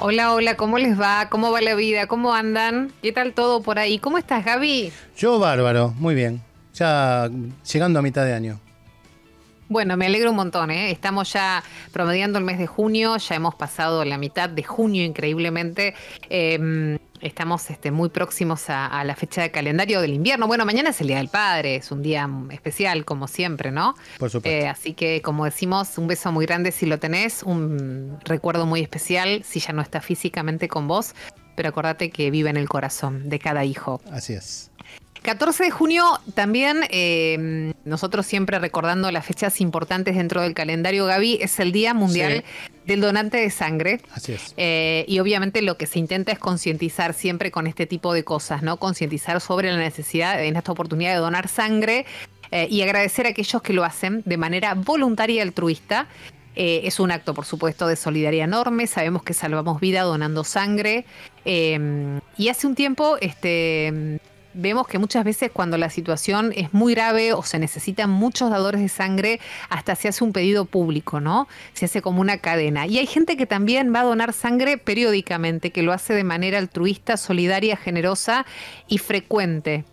Hola, hola, ¿cómo les va? ¿Cómo va la vida? ¿Cómo andan? ¿Qué tal todo por ahí? ¿Cómo estás, Gaby? Yo bárbaro, muy bien. Ya llegando a mitad de año. Bueno, me alegro un montón, ¿eh? Estamos ya promediando el mes de junio, ya hemos pasado la mitad de junio increíblemente. Eh, Estamos este, muy próximos a, la fecha de calendario del invierno. Bueno, mañana es el Día del Padre, es un día especial, como siempre, ¿no? Por supuesto. Eh, así que, como decimos, un beso muy grande si lo tenés, un recuerdo muy especial si ya no está físicamente con vos, pero acordate que vive en el corazón de cada hijo. Así es. 14 de junio también, em, nosotros siempre recordando las fechas importantes dentro del calendario, Gaby, es el Día Mundial del donante de sangre. Así es. Eh, y obviamente lo que se intenta es concientizar siempre con este tipo de cosas, ¿no? Concientizar sobre la necesidad, en esta oportunidad, de donar sangre eh, y agradecer a aquellos que lo hacen de manera voluntaria y altruista. Eh, es un acto, por supuesto, de solidaridad enorme. Sabemos que salvamos vida donando sangre. y hace un tiempo, este vemos que muchas veces cuando la situación es muy grave o se necesitan muchos dadores de sangre, hasta se hace un pedido público, ¿no? Se hace como una cadena. Y hay gente que también va a donar sangre periódicamente, que lo hace de manera altruista, solidaria, generosa y frecuente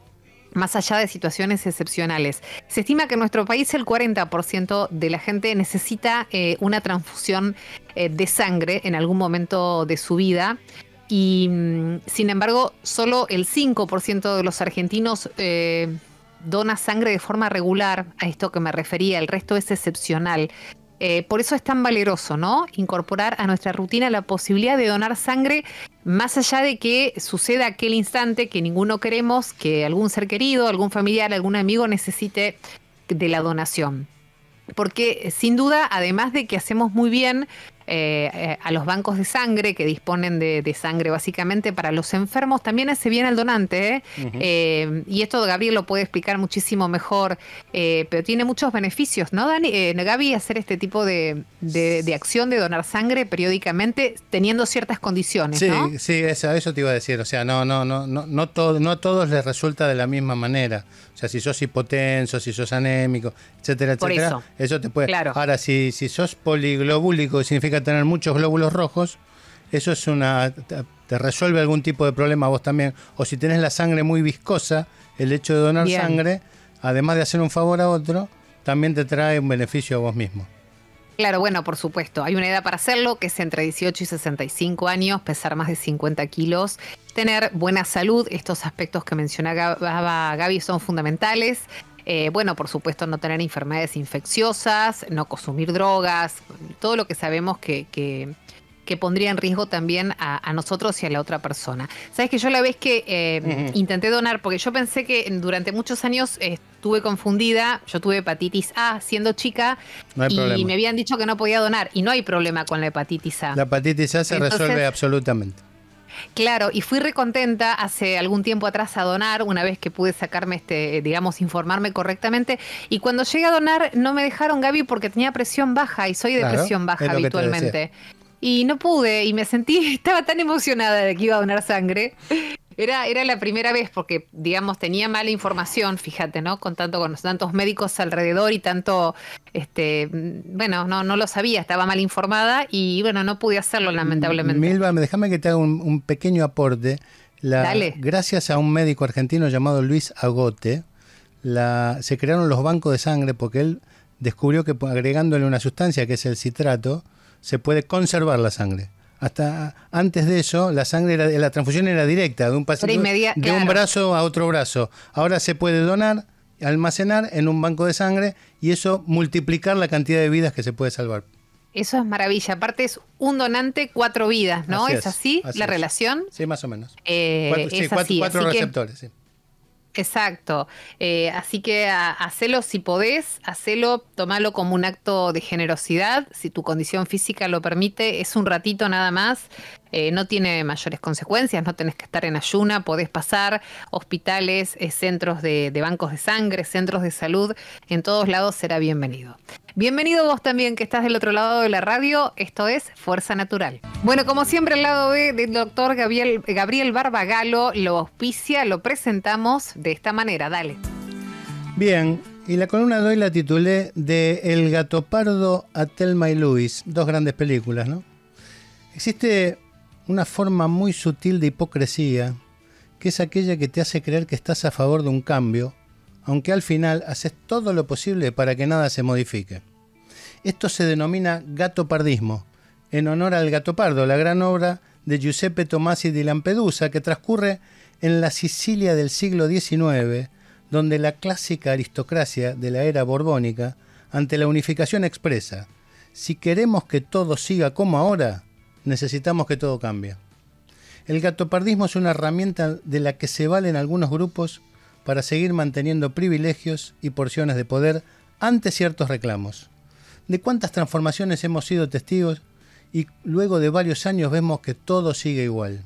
más allá de situaciones excepcionales. Se estima que en nuestro país el 40% de la gente necesita eh, una transfusión eh, de sangre en algún momento de su vida y mm, sin embargo, solo el 5% de los argentinos eh, dona sangre de forma regular, a esto que me refería, el resto es excepcional. Eh, por eso es tan valeroso, ¿no? Incorporar a nuestra rutina la posibilidad de donar sangre, más allá de que suceda aquel instante que ninguno queremos, que algún ser querido, algún familiar, algún amigo necesite de la donación. Porque sin duda, además de que hacemos muy bien eh, eh, a los bancos de sangre que disponen de, sangre básicamente para los enfermos, también hace bien al donante. ¿eh? y esto Gabriel lo puede explicar muchísimo mejor, pero tiene muchos beneficios, ¿no, Dani? Gaby, hacer este tipo de, acción de donar sangre periódicamente teniendo ciertas condiciones. Sí, ¿no? sí, eso, eso te iba a decir. O sea, no, no, no, no, no, todo, no a todos les resulta de la misma manera. O sea, si sos hipotenso, si sos anémico, etcétera, etcétera. Eso. te puede. Claro. Ahora, si, si sos poliglobúlico, significa tener muchos glóbulos rojos, eso es una te resuelve algún tipo de problema vos también. O si tenés la sangre muy viscosa, el hecho de donar sangre, además de hacer un favor a otro, también te trae un beneficio a vos mismo. Claro, bueno, por supuesto. Hay una edad para hacerlo, que es entre 18 y 65 años, pesar más de 50 kilos, tener buena salud. Estos aspectos que mencionaba Gaby son fundamentales. Eh, bueno, por supuesto, no tener enfermedades infecciosas, no consumir drogas, todo lo que sabemos que, que, pondría en riesgo también a, nosotros y a la otra persona. Sabes que yo la vez que em, intenté donar, porque yo pensé que durante muchos años eh, estuve confundida, yo tuve hepatitis A siendo chica y me habían dicho que no podía donar y no hay problema con la hepatitis A. La hepatitis A se resuelve absolutamente. Claro, y fui recontenta hace algún tiempo atrás a donar, una vez que pude sacarme este, digamos, informarme correctamente. Y cuando llegué a donar, no me dejaron, Gaby, porque tenía presión baja y soy de presión baja habitualmente. Y no pude, y me sentí, estaba tan emocionada de que iba a donar sangre, era, era la primera vez porque, digamos, tenía mala información, fíjate, ¿no? Con tanto, con tantos médicos alrededor y tanto, este, bueno, no, no lo sabía, estaba mal informada y bueno, no pude hacerlo lamentablemente. Milva, déjame que te haga un, pequeño aporte. La, Gracias a un médico argentino llamado Luis Agote, la, se crearon los bancos de sangre porque él descubrió que agregándole una sustancia que es el citrato, se puede conservar la sangre hasta antes de eso, la sangre era, la transfusión era directa, de un paciente de un brazo a otro brazo. Ahora se puede donar, almacenar en un banco de sangre y eso multiplicar la cantidad de vidas que se puede salvar. Eso es maravilla. Aparte es un donante, cuatro vidas, ¿no? ¿Es, así, la relación? Sí, más o menos. Eh, cuatro, receptores, sí. Exacto. Eh, así que hacelo si podés, hacelo, tomalo como un acto de generosidad, si tu condición física lo permite, es un ratito nada más. Eh, no tiene mayores consecuencias, no tenés que estar en ayuna, podés pasar hospitales, eh, centros de, bancos de sangre, centros de salud, en todos lados será bienvenido. Bienvenido vos también que estás del otro lado de la radio, esto es Fuerza Natural. Bueno, como siempre al lado B del doctor Gabriel, Gabriel Barbagalo lo auspicia, lo presentamos de esta manera, dale. Bien, y la columna de hoy la titulé de El gato pardo a Telma y Luis, dos grandes películas, ¿no? Existe una forma muy sutil de hipocresía, que es aquella que te hace creer que estás a favor de un cambio, aunque al final haces todo lo posible para que nada se modifique. Esto se denomina gatopardismo, en honor al gato pardo, la gran obra de Giuseppe Tomasi di Lampedusa que transcurre en la Sicilia del siglo XIX, donde la clásica aristocracia de la era borbónica, ante la unificación expresa, si queremos que todo siga como ahora, necesitamos que todo cambie. El gatopardismo es una herramienta de la que se valen algunos grupos para seguir manteniendo privilegios y porciones de poder ante ciertos reclamos. De cuántas transformaciones hemos sido testigos y luego de varios años vemos que todo sigue igual.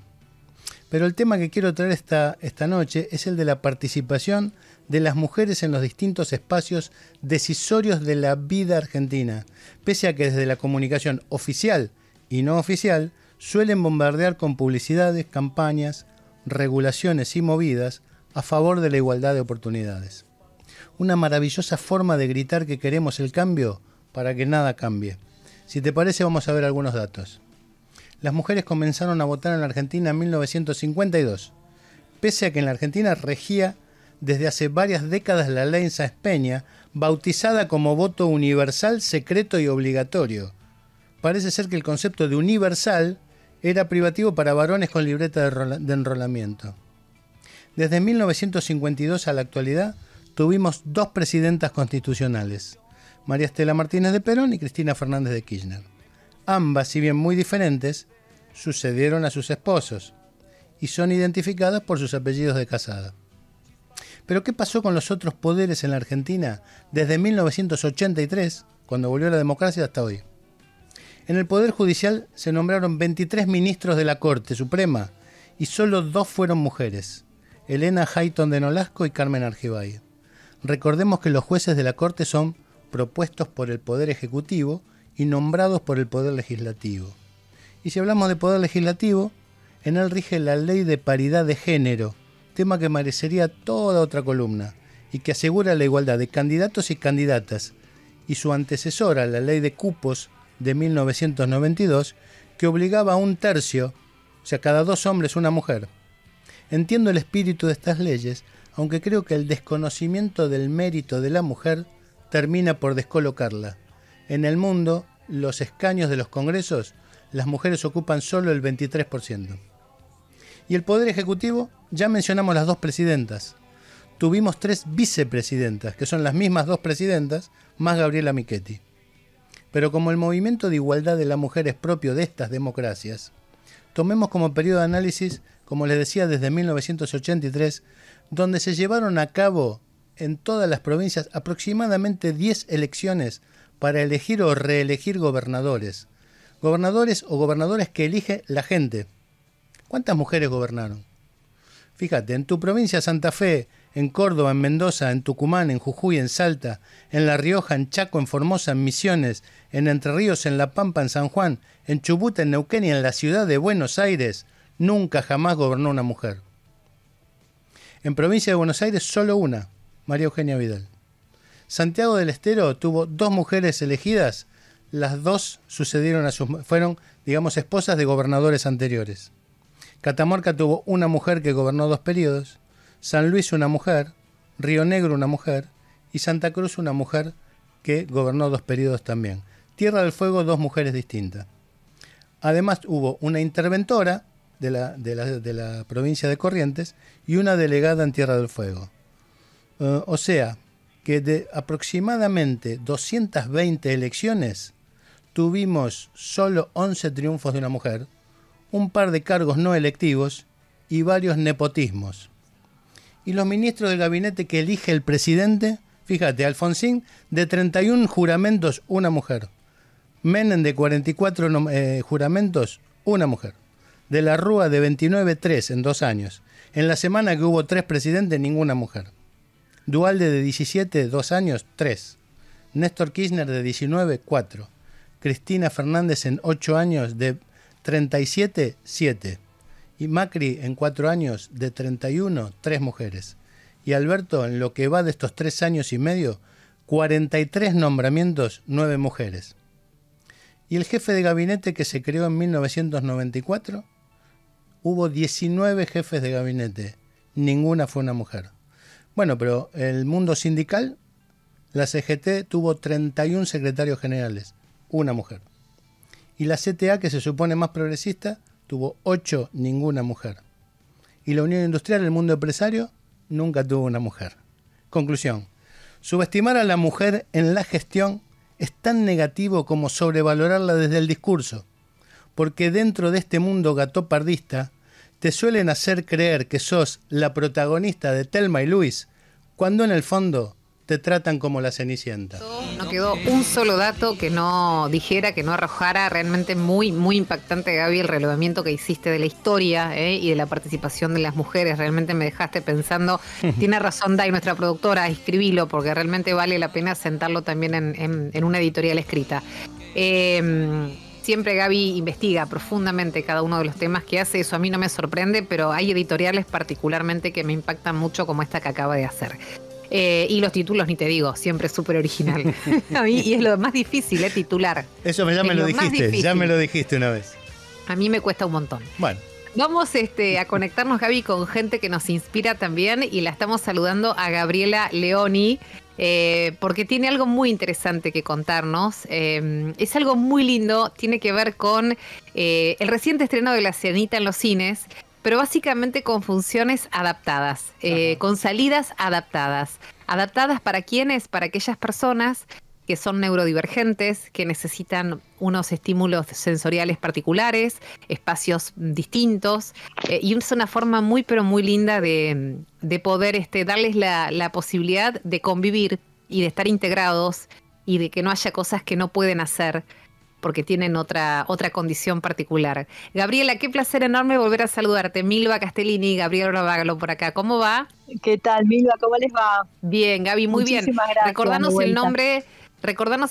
Pero el tema que quiero traer esta, esta noche es el de la participación de las mujeres en los distintos espacios decisorios de la vida argentina, pese a que desde la comunicación oficial y no oficial suelen bombardear con publicidades, campañas, regulaciones y movidas a favor de la igualdad de oportunidades. Una maravillosa forma de gritar que queremos el cambio para que nada cambie. Si te parece vamos a ver algunos datos. Las mujeres comenzaron a votar en Argentina en 1952, pese a que en la Argentina regía desde hace varias décadas la ley en bautizada como voto universal, secreto y obligatorio, parece ser que el concepto de universal era privativo para varones con libreta de enrolamiento. Desde 1952 a la actualidad tuvimos dos presidentas constitucionales, María Estela Martínez de Perón y Cristina Fernández de Kirchner. Ambas, si bien muy diferentes, sucedieron a sus esposos y son identificadas por sus apellidos de casada. Pero ¿qué pasó con los otros poderes en la Argentina desde 1983, cuando volvió la democracia, hasta hoy? En el Poder Judicial se nombraron 23 ministros de la Corte Suprema y solo dos fueron mujeres, Elena Hayton de Nolasco y Carmen Argibay. Recordemos que los jueces de la Corte son propuestos por el Poder Ejecutivo y nombrados por el Poder Legislativo. Y si hablamos de Poder Legislativo, en él rige la ley de paridad de género, tema que merecería toda otra columna, y que asegura la igualdad de candidatos y candidatas, y su antecesora, la ley de cupos, de 1992 que obligaba a un tercio, o sea, cada dos hombres una mujer. Entiendo el espíritu de estas leyes, aunque creo que el desconocimiento del mérito de la mujer termina por descolocarla. En el mundo, los escaños de los congresos, las mujeres ocupan solo el 23%. Y el Poder Ejecutivo, ya mencionamos las dos presidentas. Tuvimos tres vicepresidentas, que son las mismas dos presidentas, más Gabriela Michetti. Pero como el movimiento de igualdad de la mujer es propio de estas democracias, tomemos como periodo de análisis, como les decía, desde 1983, donde se llevaron a cabo en todas las provincias aproximadamente 10 elecciones para elegir o reelegir gobernadores. Gobernadores o gobernadores que elige la gente. ¿Cuántas mujeres gobernaron? Fíjate, en tu provincia Santa Fe, en Córdoba, en Mendoza, en Tucumán, en Jujuy, en Salta, en La Rioja, en Chaco, en Formosa, en Misiones, en Entre Ríos, en La Pampa, en San Juan, en Chubut, en Neuquén y en la ciudad de Buenos Aires, nunca jamás gobernó una mujer. En provincia de Buenos Aires solo una, María Eugenia Vidal. Santiago del Estero tuvo dos mujeres elegidas, las dos sucedieron a sus fueron, digamos, esposas de gobernadores anteriores. Catamarca tuvo una mujer que gobernó dos periodos. San Luis una mujer, Río Negro una mujer y Santa Cruz una mujer que gobernó dos periodos también. Tierra del Fuego dos mujeres distintas. Además hubo una interventora de la, de la, provincia de Corrientes y una delegada en Tierra del Fuego. Eh, o sea, que de aproximadamente 220 elecciones tuvimos solo 11 triunfos de una mujer, un par de cargos no electivos y varios nepotismos y los ministros del gabinete que elige el presidente, fíjate, Alfonsín, de 31 juramentos, una mujer. Menem de 44 eh, juramentos, una mujer. De la Rúa de 29, tres, en dos años. En la semana que hubo tres presidentes, ninguna mujer. Dualde de 17, dos años, tres. Néstor Kirchner de 19, 4. Cristina Fernández en ocho años de 37, 7. Y Macri en cuatro años, de 31, tres mujeres. Y Alberto, en lo que va de estos tres años y medio, 43 nombramientos, nueve mujeres. Y el jefe de gabinete que se creó en 1994, hubo 19 jefes de gabinete, ninguna fue una mujer. Bueno, pero el mundo sindical, la CGT tuvo 31 secretarios generales, una mujer. Y la CTA, que se supone más progresista, tuvo ocho ninguna mujer. Y la Unión Industrial, el mundo empresario, nunca tuvo una mujer. Conclusión. Subestimar a la mujer en la gestión es tan negativo como sobrevalorarla desde el discurso, porque dentro de este mundo gatopardista te suelen hacer creer que sos la protagonista de Telma y Luis, cuando en el fondo te tratan como la cenicienta. No quedó un solo dato que no dijera, que no arrojara. Realmente muy, muy impactante, Gaby, el relevamiento que hiciste de la historia ¿eh? y de la participación de las mujeres. Realmente me dejaste pensando. Tiene razón Dai, nuestra productora, escribilo, porque realmente vale la pena sentarlo también en, una editorial escrita. Em, siempre Gaby investiga profundamente cada uno de los temas que hace, eso a mí no me sorprende, pero hay editoriales particularmente que me impactan mucho como esta que acaba de hacer. Eh, y los títulos, ni te digo, siempre súper original. y es lo más difícil, eh, titular. Eso ya me lo, dijiste, ya me lo dijiste una vez. A mí me cuesta un montón. Bueno. Vamos este, a conectarnos, Gaby, con gente que nos inspira también y la estamos saludando a Gabriela Leoni, eh, porque tiene algo muy interesante que contarnos. Em, es algo muy lindo, tiene que ver con el reciente estreno de La Cianita en los cines pero básicamente con funciones adaptadas, eh, con salidas adaptadas. ¿Adaptadas para quiénes? Para aquellas personas que son neurodivergentes, que necesitan unos estímulos sensoriales particulares, espacios distintos, eh, y es una forma muy, pero muy linda de, poder este, darles la posibilidad de convivir y de estar integrados y de que no haya cosas que no pueden hacer porque tienen otra, otra condición particular. Gabriela, qué placer enorme volver a saludarte. Milva Castellini, Gabriela Bágalo por acá. ¿Cómo va? ¿Qué tal, Milva? ¿Cómo les va? Bien, Gaby, muy Muchísimas bien. Gracias, recordanos el nombre,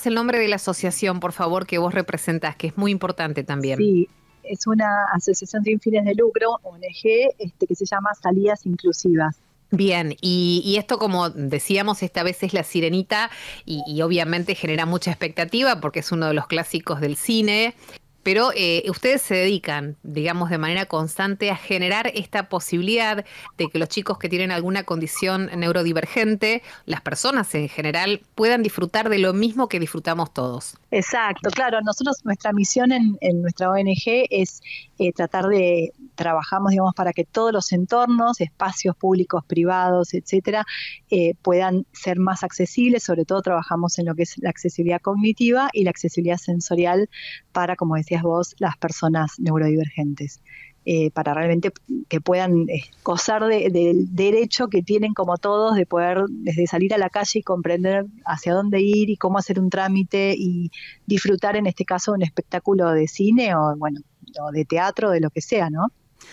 el nombre de la asociación, por favor, que vos representás, que es muy importante también. Sí, es una asociación sin fines de lucro, ONG, este, que se llama Salidas Inclusivas. Bien, y, esto como decíamos, esta vez es La Sirenita y, obviamente genera mucha expectativa porque es uno de los clásicos del cine, pero eh, ustedes se dedican, digamos, de manera constante a generar esta posibilidad de que los chicos que tienen alguna condición neurodivergente, las personas en general, puedan disfrutar de lo mismo que disfrutamos todos. Exacto, claro, nosotros nuestra misión en, en nuestra ONG es eh, tratar de, trabajamos, digamos, para que todos los entornos, espacios públicos, privados, etcétera, eh, puedan ser más accesibles, sobre todo trabajamos en lo que es la accesibilidad cognitiva y la accesibilidad sensorial para, como decías vos, las personas neurodivergentes. Eh, para realmente que puedan eh, gozar del derecho que tienen como todos de poder desde salir a la calle y comprender hacia dónde ir y cómo hacer un trámite y disfrutar en este caso un espectáculo de cine o bueno o de teatro de lo que sea, ¿no?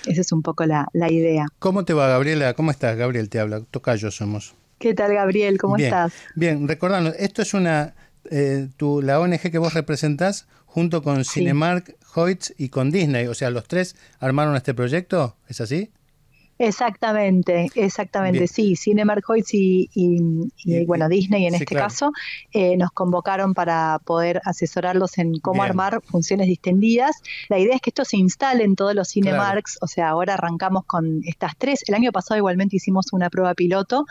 Esa es un poco la, idea. ¿Cómo te va, Gabriela? ¿Cómo estás, Gabriel? Te habla, Tocayo somos. ¿Qué tal, Gabriel? ¿Cómo estás? Bien, recordando, esto es una, eh, tu, la ONG que vos representás, junto con Cinemark, Hoyts y con Disney. O sea, los tres armaron este proyecto, ¿es así? Exactamente, exactamente, sí. Cinemark Hoyts y, y, bueno, Disney en este caso eh, nos convocaron para poder asesorarlos en cómo armar funciones distendidas. La idea es que esto se instale en todos los Cinemarks, o sea, ahora arrancamos con estas tres. El año pasado igualmente hicimos una prueba piloto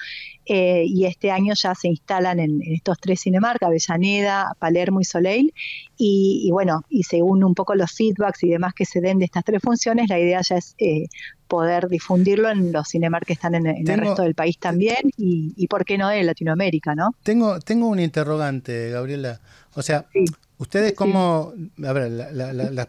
eh, y este año ya se instalan en, estos tres cinemarcas, Avellaneda, Palermo y Soleil, y, bueno, y según un poco los feedbacks y demás que se den de estas tres funciones, la idea ya es eh, poder difundirlo en los cinemarcas que están en, el resto del país también, y, por qué no en Latinoamérica, ¿no? Tengo, tengo un interrogante, Gabriela, o sea... Ustedes cómo, a ver,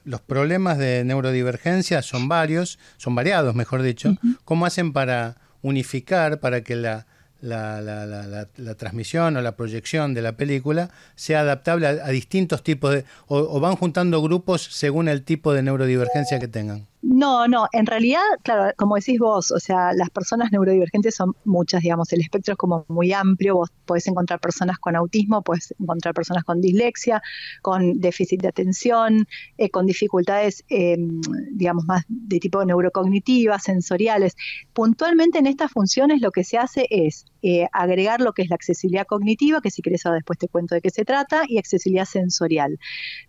los problemas de neurodivergencia son varios, son variados, mejor dicho. ¿Cómo hacen para unificar, para que la, la, transmisión o la proyección de la película sea adaptable a, distintos tipos de... o van juntando grupos según el tipo de neurodivergencia que tengan. No, no, en realidad, claro, como decís vos, o sea, las personas neurodivergentes son muchas, digamos, el espectro es como muy amplio, vos podés encontrar personas con autismo, podés encontrar personas con dislexia, con déficit de atención, eh, con dificultades, em, digamos, más de tipo neurocognitivas, sensoriales. Puntualmente en estas funciones lo que se hace es eh, agregar lo que es la accesibilidad cognitiva, que si querés ahora después te cuento de qué se trata, y accesibilidad sensorial.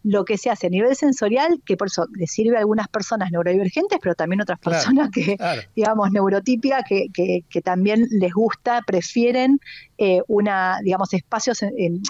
Lo que se hace a nivel sensorial, que por eso le sirve a algunas personas neurodivergentes, pero también otras personas que, digamos, neurotípicas, que, también les gusta, prefieren eh, una, digamos, espacios,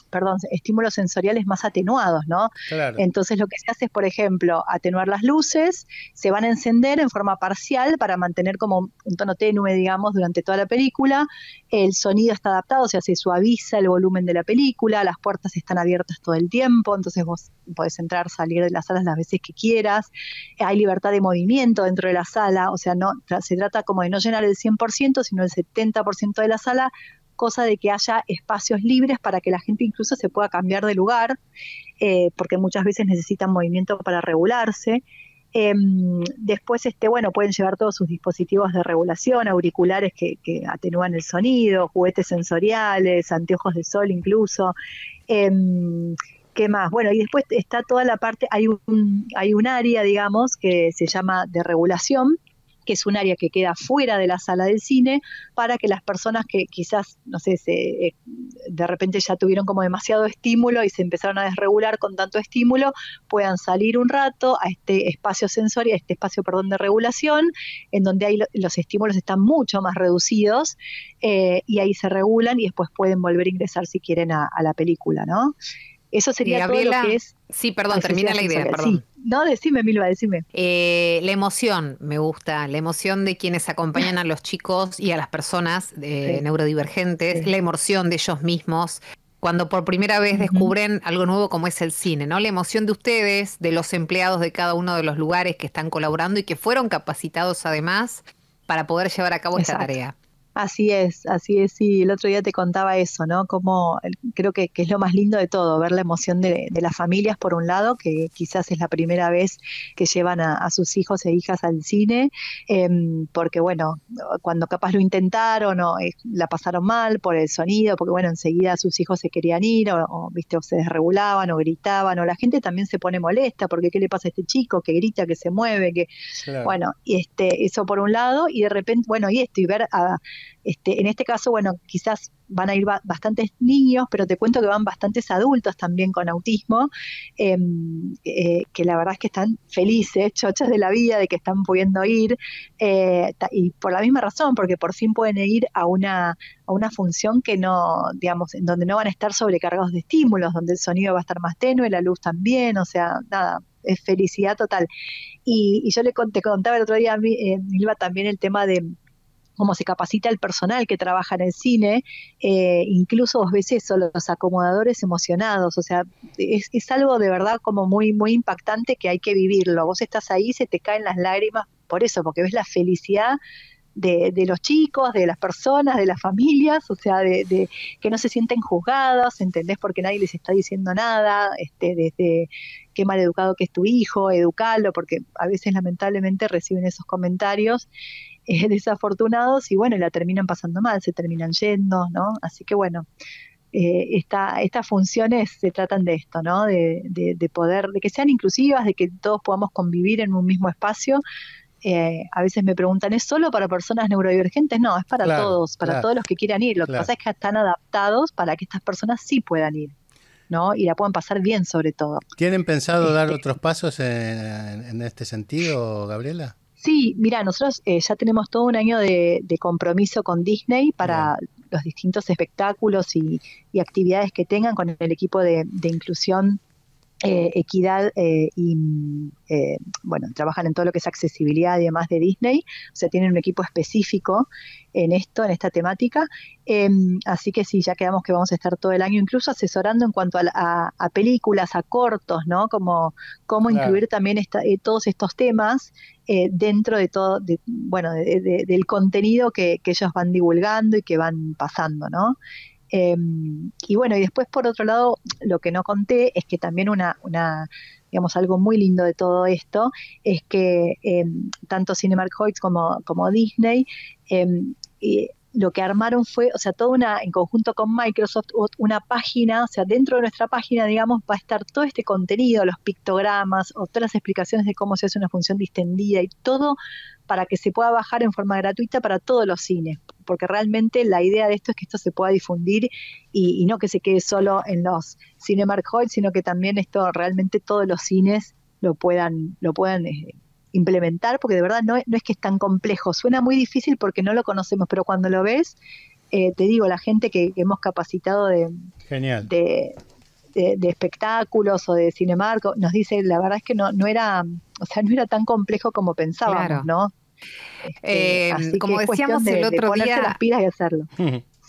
perdón, estímulos sensoriales más atenuados, ¿no? Entonces lo que se hace es, por ejemplo, atenuar las luces, se van a encender en forma parcial para mantener como un tono tenue, digamos, durante toda la película, el sonido está adaptado, o sea, se suaviza el volumen de la película, las puertas están abiertas todo el tiempo, entonces vos podés entrar, salir de las salas las veces que quieras, hay libertad de movimiento dentro de la sala, o sea, no se trata como de no llenar el 100%, sino el 70% de la sala, cosa de que haya espacios libres para que la gente incluso se pueda cambiar de lugar, eh, porque muchas veces necesitan movimiento para regularse. Eh, después, este, bueno, pueden llevar todos sus dispositivos de regulación, auriculares que, que atenúan el sonido, juguetes sensoriales, anteojos de sol incluso. Em, ¿Qué más? Bueno, y después está toda la parte, hay un, hay un área, digamos, que se llama de regulación, que es un área que queda fuera de la sala del cine, para que las personas que quizás, no sé, eh, de repente ya tuvieron como demasiado estímulo y se empezaron a desregular con tanto estímulo, puedan salir un rato a este espacio sensorial, a este espacio, perdón, de regulación, en donde ahí los estímulos están mucho más reducidos eh, y ahí se regulan y después pueden volver a ingresar si quieren a, a la película, ¿no? Eso sería todo lo que es. Sí, perdón, termina la idea, perdón. No, decime, Milva, decime. Eh, la emoción, me gusta, la emoción de quienes acompañan a los chicos y a las personas eh, neurodivergentes, la emoción de ellos mismos, cuando por primera vez descubren algo nuevo como es el cine, ¿no? La emoción de ustedes, de los empleados de cada uno de los lugares que están colaborando y que fueron capacitados además para poder llevar a cabo esta tarea. Así es, así es, y el otro día te contaba eso, ¿no? Como creo que, es lo más lindo de todo, ver la emoción de, las familias, por un lado, que quizás es la primera vez que llevan a, sus hijos e hijas al cine, em, porque bueno, cuando capaz lo intentaron o eh, la pasaron mal por el sonido, porque bueno, enseguida sus hijos se querían ir, o, viste, o se desregulaban, o gritaban, o la gente también se pone molesta, porque ¿qué le pasa a este chico que grita, que se mueve, que... Bueno, y este, eso por un lado, y de repente, bueno, y esto, y ver a este, en este caso, bueno, quizás van a ir bastantes niños, pero te cuento que van bastantes adultos también con autismo, em, eh, que la verdad es que están felices, chochas de la vida, de que están pudiendo ir, eh, y por la misma razón, porque por fin pueden ir a una, a una función que no, digamos, en donde no van a estar sobrecargados de estímulos, donde el sonido va a estar más tenue, la luz también, o sea, nada, es felicidad total. Y, yo le te contaba el otro día a eh, Milva, también el tema de cómo se capacita el personal que trabaja en el cine, eh, incluso vos veces eso, los acomodadores emocionados, o sea, es, algo de verdad como muy, muy impactante que hay que vivirlo. Vos estás ahí, se te caen las lágrimas por eso, porque ves la felicidad. De, los chicos, de las personas, de las familias, o sea, de, que no se sienten juzgados, ¿entendés? Porque nadie les está diciendo nada, este, desde qué mal educado que es tu hijo, educalo, porque a veces lamentablemente reciben esos comentarios. Eh, desafortunados y bueno, la terminan pasando mal, se terminan yendo, ¿no? Así que bueno, eh, estas funciones se tratan de esto, ¿no? De, de, poder, de que sean inclusivas, de que todos podamos convivir en un mismo espacio. Eh, a veces me preguntan, ¿es solo para personas neurodivergentes? No, es para todos, para todos los que quieran ir. Lo que pasa es que están adaptados para que estas personas sí puedan ir. ¿no? y la puedan pasar bien sobre todo. ¿Tienen pensado este dar otros pasos en, en este sentido, Gabriela? Sí, mira, nosotros eh, ya tenemos todo un año de, compromiso con Disney para los distintos espectáculos y, actividades que tengan con el equipo de inclusión eh, equidad eh, y eh, bueno, trabajan en todo lo que es accesibilidad y demás de Disney, o sea, tienen un equipo específico en esto, en esta temática, em, así que sí, ya quedamos que vamos a estar todo el año incluso asesorando en cuanto a, películas, a cortos, ¿no? Como cómo incluir también esta, todos estos temas dentro de todo, bueno, del contenido que, que ellos van divulgando y que van pasando, ¿no? Em, y bueno, y después por otro lado, lo que no conté es que también una, una digamos, algo muy lindo de todo esto es que em, tanto Cinemark Hoyts como, Disney em, lo que armaron fue, o sea, toda una, en conjunto con Microsoft, una página, o sea, dentro de nuestra página, digamos, va a estar todo este contenido, los pictogramas otras las explicaciones de cómo se hace una función distendida y todo para que se pueda bajar en forma gratuita para todos los cines porque realmente la idea de esto es que esto se pueda difundir y, no que se quede solo en los Cinemark Hall, sino que también esto realmente todos los cines lo puedan, lo puedan eh, implementar, porque de verdad no, no es que es tan complejo, suena muy difícil porque no lo conocemos, pero cuando lo ves, eh, te digo, la gente que, hemos capacitado de, espectáculos o de Cinemark, nos dice, la verdad es que no, no era, o sea, no era tan complejo como pensábamos, ¿no? Eh, eh, como decíamos el otro día. hacerlo.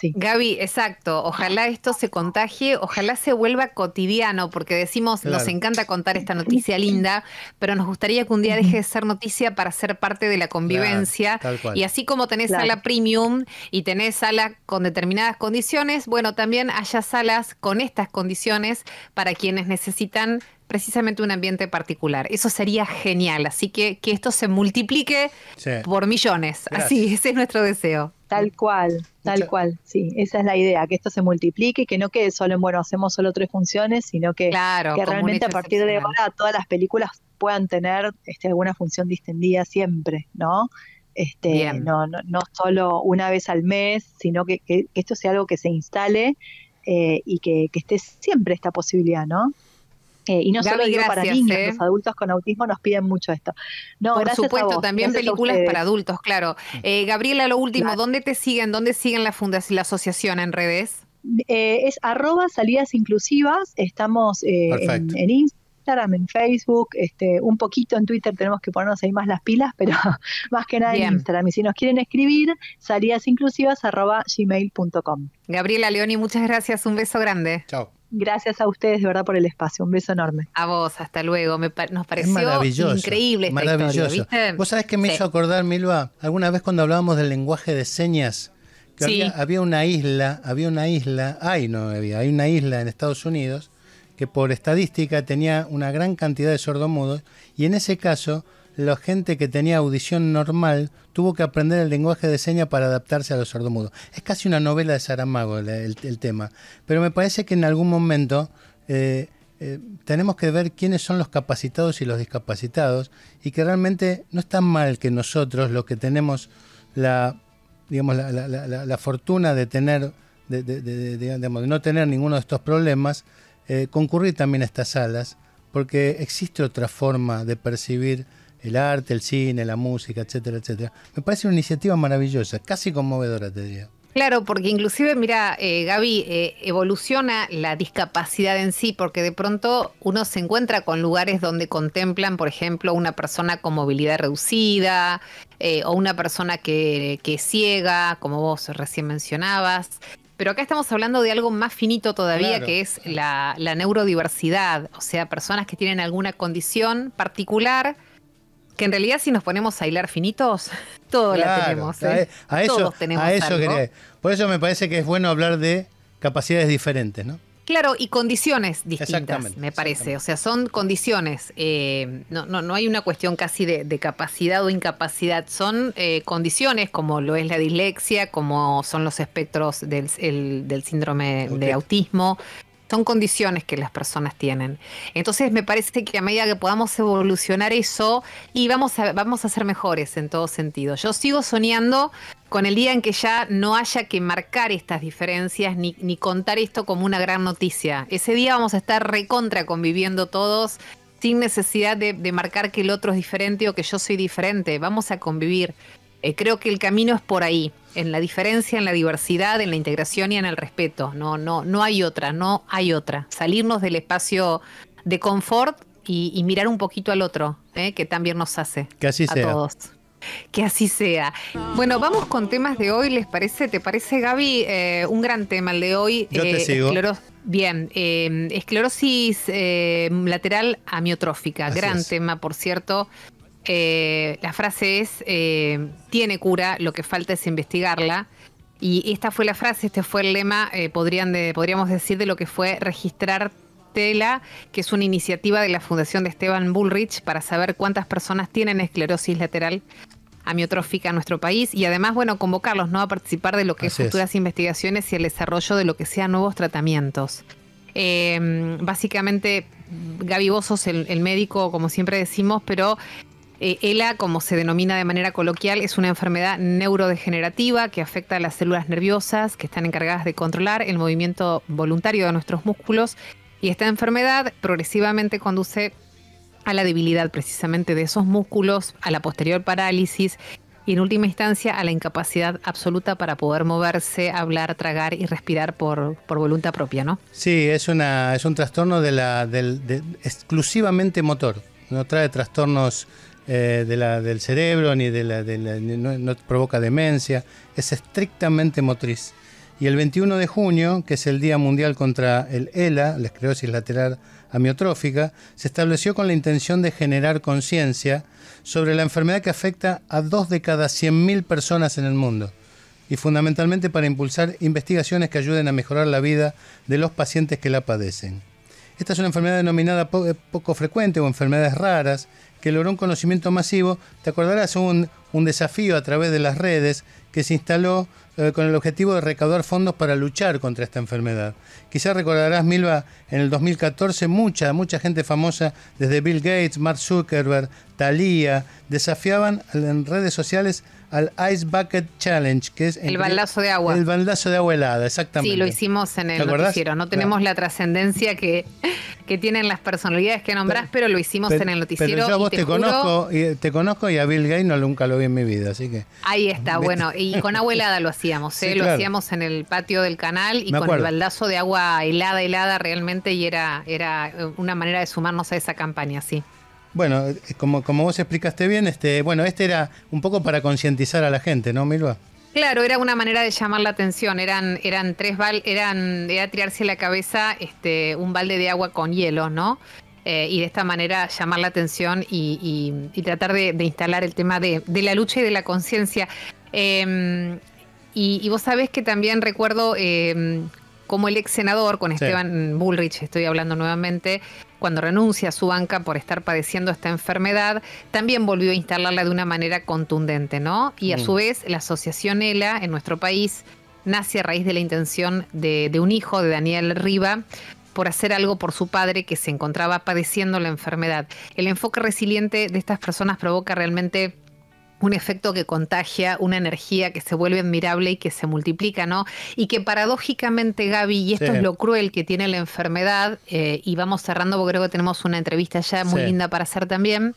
Gaby, exacto. Ojalá esto se contagie, ojalá se vuelva cotidiano, porque decimos, nos encanta contar esta noticia linda, pero nos gustaría que un día deje de ser noticia para ser parte de la convivencia. y así como tenés sala premium y tenés sala con determinadas condiciones, bueno, también haya salas con estas condiciones para quienes necesitan precisamente un ambiente particular. Eso sería genial, así que que esto se multiplique por millones, así, ese es nuestro deseo. Tal cual, tal cual, sí, esa es la idea, que esto se multiplique y que no quede solo en, bueno, hacemos solo tres funciones, sino que, realmente a partir de ahora todas las películas puedan tener este, alguna función distendida siempre, ¿no? Este, no, no, solo una vez al mes, sino que, esto sea algo que se instale eh, y que esté siempre esta posibilidad, ¿no? Eh, y no solo para niños, eh. los adultos con autismo nos piden mucho esto. No, Por supuesto, también películas para adultos, claro. Eh, Gabriela, lo último, ¿dónde te siguen? ¿Dónde siguen la la asociación en redes? es arroba salidas inclusivas, estamos en, Instagram en Facebook, este, un poquito en Twitter tenemos que ponernos ahí más las pilas, pero más que nada en Instagram. Y si nos quieren escribir, salidasinclusivas.gmail.com. Gabriela Leoni, muchas gracias, un beso grande. Chao. Gracias a ustedes de verdad por el espacio. Un beso enorme. A vos, hasta luego. Me nos pareció increíble. maravilloso. ¿viste? Vos sabés que me hizo acordar, Milva, alguna vez cuando hablábamos del lenguaje de señas, que había, había, una isla, había una isla, ay no había, hay una isla en Estados Unidos que por estadística tenía una gran cantidad de sordomudos y en ese caso la gente que tenía audición normal tuvo que aprender el lenguaje de señas para adaptarse a los sordomudos. Es casi una novela de Saramago el, tema, pero me parece que en algún momento eh, eh, tenemos que ver quiénes son los capacitados y los discapacitados y que realmente no está mal que nosotros, los que tenemos la, la, fortuna de tener, no tener ninguno de estos problemas, eh, concurrir también a estas salas, porque existe otra forma de percibir el arte, el cine, la música, etcétera, etcétera. Me parece una iniciativa maravillosa, casi conmovedora, te diría. Claro, porque inclusive, mira, eh, Gaby, eh, evoluciona la discapacidad en sí, porque de pronto uno se encuentra con lugares donde contemplan, por ejemplo, una persona con movilidad reducida eh, o una persona que, ciega, como vos recién mencionabas. Pero acá estamos hablando de algo más finito todavía, que es la neurodiversidad, o sea, personas que tienen alguna condición particular que en realidad si nos ponemos a hilar finitos, todos la tenemos. ¿eh? E, a, eso, todos tenemos eso Por eso me parece que es bueno hablar de capacidades diferentes, ¿no? Claro, y condiciones distintas, me parece. O sea, son condiciones. Eh, no, no, hay una cuestión casi de, capacidad o incapacidad. Son eh, condiciones como lo es la dislexia, como son los espectros del, del síndrome de autismo, son condiciones que las personas tienen. Entonces me parece que a medida que podamos evolucionar eso y vamos a, vamos a ser mejores en todo sentido. Yo sigo soñando con el día en que ya no haya que marcar estas diferencias ni, contar esto como una gran noticia. Ese día vamos a estar recontra conviviendo todos sin necesidad de, marcar que el otro es diferente o que yo soy diferente. Vamos a convivir. Eh, creo que el camino es por ahí en la diferencia, en la diversidad, en la integración y en el respeto. No, no, no hay otra, no hay otra. Salirnos del espacio de confort y, mirar un poquito al otro, ¿eh? que también nos hace que así a todos. Que así sea. Bueno, vamos con temas de hoy, ¿les parece? ¿Te parece, Gaby? Eh, un gran tema el de hoy. Yo te eh, sigo. Bien, esclerosis lateral amiotrófica, gran tema, por cierto. Eh, la frase es, eh, tiene cura, lo que falta es investigarla. Y esta fue la frase, este fue el lema, eh, podríamos decir, de lo que fue registrar Tela, que es una iniciativa de la Fundación de Esteban Bullrich para saber cuántas personas tienen esclerosis lateral amiotrófica en nuestro país y además, bueno, convocarlos ¿no? a participar de lo que futuras investigaciones y el desarrollo de lo que sean nuevos tratamientos. básicamente, Gaby Bosos, el, médico, como siempre decimos, pero eh, ELA, como se denomina de manera coloquial, es una enfermedad neurodegenerativa que afecta a las células nerviosas que están encargadas de controlar el movimiento voluntario de nuestros músculos. Y esta enfermedad progresivamente conduce a la debilidad precisamente de esos músculos, a la posterior parálisis y en última instancia a la incapacidad absoluta para poder moverse, hablar, tragar y respirar por, por voluntad propia, ¿no? Sí, es, una, es un trastorno de la, exclusivamente motor. No trae trastornos eh, de la, del cerebro, ni de la, no, no, provoca demencia, es estrictamente motriz. Y el 21 de junio, que es el Día Mundial contra el ELA, la esclerosis lateral amiotrófica, se estableció con la intención de generar conciencia sobre la enfermedad que afecta a dos de cada 100.000 personas en el mundo y fundamentalmente para impulsar investigaciones que ayuden a mejorar la vida de los pacientes que la padecen. Esta es una enfermedad denominada eh, poco frecuente o enfermedades raras que logró un conocimiento masivo. Te acordarás, un, un desafío a través de las redes que se instaló eh, con el objetivo de recaudar fondos para luchar contra esta enfermedad. Quizás recordarás, Milva, en el 2014 mucha, mucha gente famosa, desde Bill Gates, Mark Zuckerberg, Thalía, desafiaban en redes sociales al Ice Bucket Challenge, que es... El baldazo de agua. El baldazo de agua helada, exactamente. Sí, lo hicimos en el noticiero. No tenemos la trascendencia que, que tienen las personalidades que nombrás, pero, lo hicimos en el noticiero. Pero yo vos te, conozco, y, y a Bill Gates no, nunca lo vi en mi vida, así que... Ahí está, bueno, y con agua helada lo hacíamos, ¿eh? lo hacíamos en el patio del canal y con el baldazo de agua helada, helada realmente, y era, era una manera de sumarnos a esa campaña, sí. Bueno, como, como vos explicaste bien, este, bueno, este era un poco para concientizar a la gente, ¿no, Milva? Claro, era una manera de llamar la atención. Eran, eran tres bal, eran, era tirarse la cabeza este, un balde de agua con hielo, ¿no? Eh, y de esta manera llamar la atención y, tratar de, instalar el tema de, la lucha y de la conciencia. Em, y, vos sabés que también recuerdo em, como el ex senador, con Esteban Bullrich, estoy hablando nuevamente, cuando renuncia a su banca por estar padeciendo esta enfermedad, también volvió a instalarla de una manera contundente, ¿no? Y a su mm. vez, la asociación ELA en nuestro país nace a raíz de la intención de un hijo de Daniel Riva por hacer algo por su padre que se encontraba padeciendo la enfermedad. El enfoque resiliente de estas personas provoca realmente un efecto que contagia, una energía que se vuelve admirable y que se multiplica, ¿no? Y que paradójicamente, Gaby, y esto es lo cruel que tiene la enfermedad, eh, y vamos cerrando porque creo que tenemos una entrevista ya muy linda para hacer también,